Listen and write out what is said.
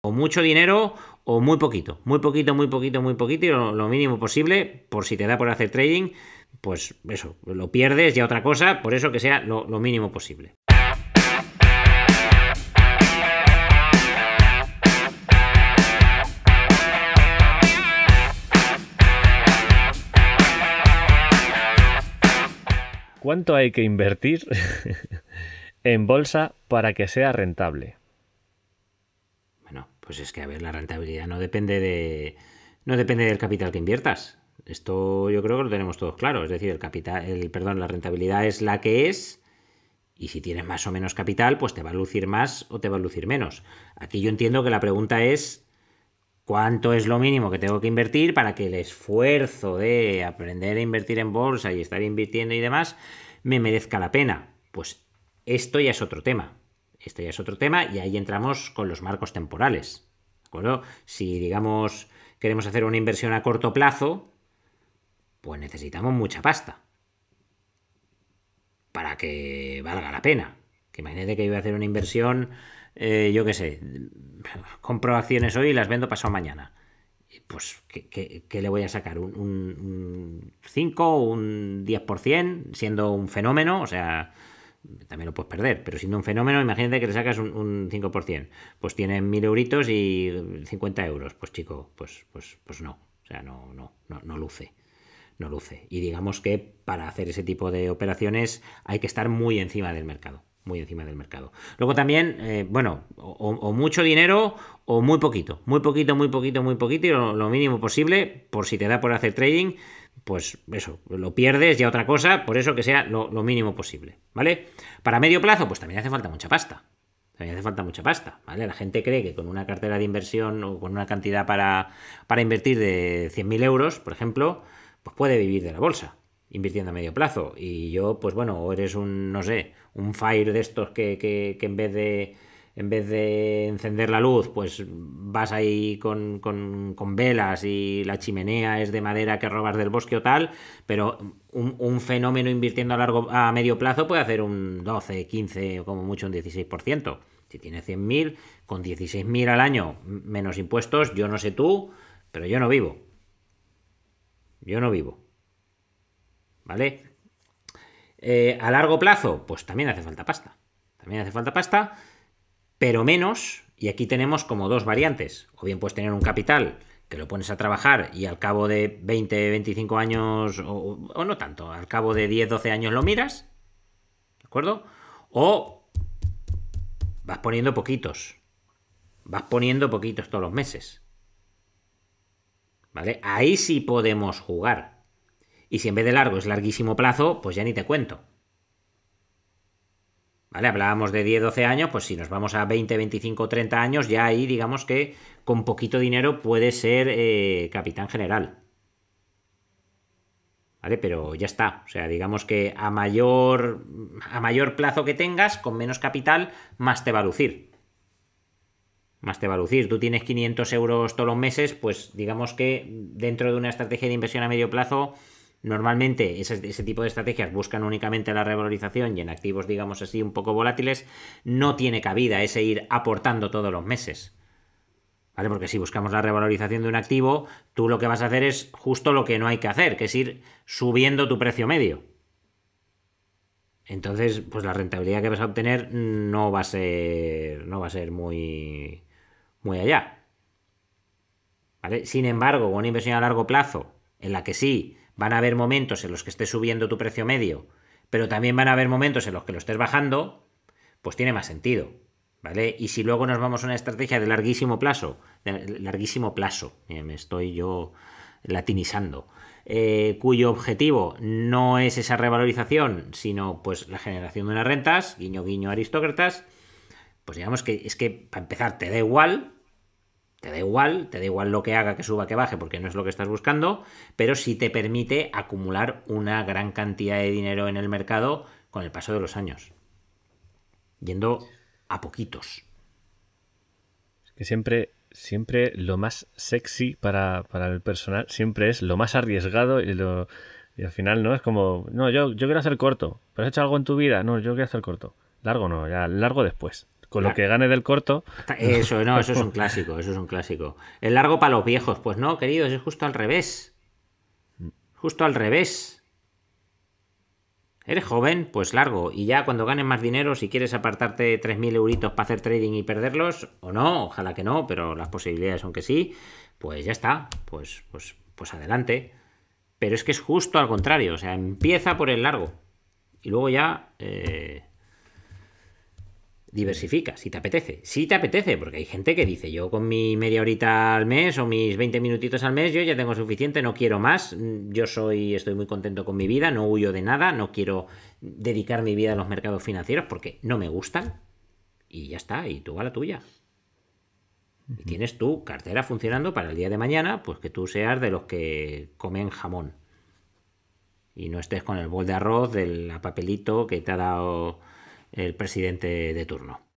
o mucho dinero o muy poquito, muy poquito, muy poquito, muy poquito y lo, mínimo posible por si te da por hacer trading, pues eso, lo pierdes ya otra cosa, por eso que sea lo mínimo posible. ¿Cuánto hay que invertir en bolsa para que sea rentable? Pues es que, a ver, la rentabilidad no depende de. no depende del capital que inviertas. Esto yo creo que lo tenemos todos claro. Es decir, el capital, el, perdón, la rentabilidad es la que es. Y si tienes más o menos capital, pues te va a lucir más o te va a lucir menos. Aquí yo entiendo que la pregunta es cuánto es lo mínimo que tengo que invertir para que el esfuerzo de aprender a invertir en bolsa y estar invirtiendo y demás me merezca la pena. Pues esto ya es otro tema. Esto ya es otro tema y ahí entramos con los marcos temporales. ¿De Si, digamos, queremos hacer una inversión a corto plazo, pues necesitamos mucha pasta para que valga la pena. Que imagínate que iba a hacer una inversión, eh, yo qué sé, compro acciones hoy y las vendo pasado mañana. Pues, ¿qué, le voy a sacar? ¿Un, un 5 o un 10%? Siendo un fenómeno, o sea, también lo puedes perder, pero siendo un fenómeno, imagínate que le sacas un, 5%, pues tienes 1.000 euritos y 50 euros, pues chico, pues, pues, pues no, o sea, no, no, no, no luce, no luce. Y digamos que para hacer ese tipo de operaciones hay que estar muy encima del mercado muy encima del mercado. Luego también, eh, bueno, o, mucho dinero o muy poquito, muy poquito, muy poquito, muy poquito y lo, mínimo posible por si te da por hacer trading pues eso, lo pierdes ya otra cosa, por eso que sea lo, mínimo posible, ¿vale? Para medio plazo, pues también hace falta mucha pasta. También hace falta mucha pasta, ¿vale? La gente cree que con una cartera de inversión o con una cantidad para, para invertir de 100.000 euros, por ejemplo, pues puede vivir de la bolsa invirtiendo a medio plazo. Y yo, pues bueno, o eres un, no sé, un FIRE de estos que, que, que en vez de en vez de encender la luz, pues vas ahí con, velas y la chimenea es de madera que robas del bosque o tal, pero un, fenómeno invirtiendo a, largo, a medio plazo puede hacer un 12, 15 o como mucho un 16%. Si tienes 100.000, con 16.000 al año menos impuestos, yo no sé tú, pero yo no vivo. Yo no vivo. ¿Vale? Eh, a largo plazo, pues también hace falta pasta. También hace falta pasta pero menos, y aquí tenemos como dos variantes, o bien puedes tener un capital que lo pones a trabajar y al cabo de 20, 25 años, o, o no tanto, al cabo de 10, 12 años lo miras, ¿de acuerdo? O vas poniendo poquitos, vas poniendo poquitos todos los meses. ¿Vale? Ahí sí podemos jugar. Y si en vez de largo es larguísimo plazo, pues ya ni te cuento. ¿Vale? Hablábamos de 10, 12 años, pues si nos vamos a 20, 25, 30 años, ya ahí digamos que con poquito dinero puede ser eh, capitán general. ¿Vale? Pero ya está. O sea, digamos que a mayor, a mayor plazo que tengas, con menos capital, más te va a lucir. Más te va a lucir. Tú tienes 500 euros todos los meses, pues digamos que dentro de una estrategia de inversión a medio plazo Normalmente ese, tipo de estrategias buscan únicamente la revalorización y en activos, digamos así, un poco volátiles, no tiene cabida ese ir aportando todos los meses. ¿Vale? Porque si buscamos la revalorización de un activo, tú lo que vas a hacer es justo lo que no hay que hacer, que es ir subiendo tu precio medio. Entonces, pues la rentabilidad que vas a obtener no va a ser. no va a ser muy. muy allá. ¿Vale? Sin embargo, una inversión a largo plazo, en la que sí Van a haber momentos en los que estés subiendo tu precio medio, pero también van a haber momentos en los que lo estés bajando, pues tiene más sentido. ¿Vale? Y si luego nos vamos a una estrategia de larguísimo plazo, de larguísimo plazo, eh, me estoy yo latinizando, eh, cuyo objetivo no es esa revalorización, sino pues la generación de unas rentas, guiño guiño aristócratas, pues digamos que es que para empezar te da igual te da igual, te da igual lo que haga, que suba, que baje, porque no es lo que estás buscando, pero sí te permite acumular una gran cantidad de dinero en el mercado con el paso de los años. Yendo a poquitos. Es que siempre, siempre lo más sexy para, para el personal, siempre es lo más arriesgado y lo, al final, ¿no? Es como, no, yo, yo quiero hacer corto. ¿Pero has hecho algo en tu vida? No, yo quiero hacer corto. Largo no, ya largo después. Con lo ah. que gane del corto. Eso, no, eso es un clásico, eso es un clásico. El largo para los viejos, pues no, queridos, es justo al revés. Justo al revés. Eres joven, pues largo. Y ya cuando ganes más dinero, si quieres apartarte 3.000 euritos para hacer trading y perderlos, o no, ojalá que no, pero las posibilidades son que sí, pues ya está, pues, pues, pues adelante. Pero es que es justo al contrario, o sea, empieza por el largo. Y luego ya... Eh, diversifica, si te apetece. Si te apetece, porque hay gente que dice, yo con mi media horita al mes o mis 20 minutitos al mes, yo ya tengo suficiente, no quiero más, mm, yo soy, estoy muy contento con mi vida, no huyo de nada, no quiero dedicar mi vida a los mercados financieros porque no me gustan. Y ya está, y tú a la tuya. tienes tu cartera funcionando para el día de mañana, pues que tú seas de los que comen jamón. Y no estés con el bol de arroz, del papelito que te ha dado el presidente de turno.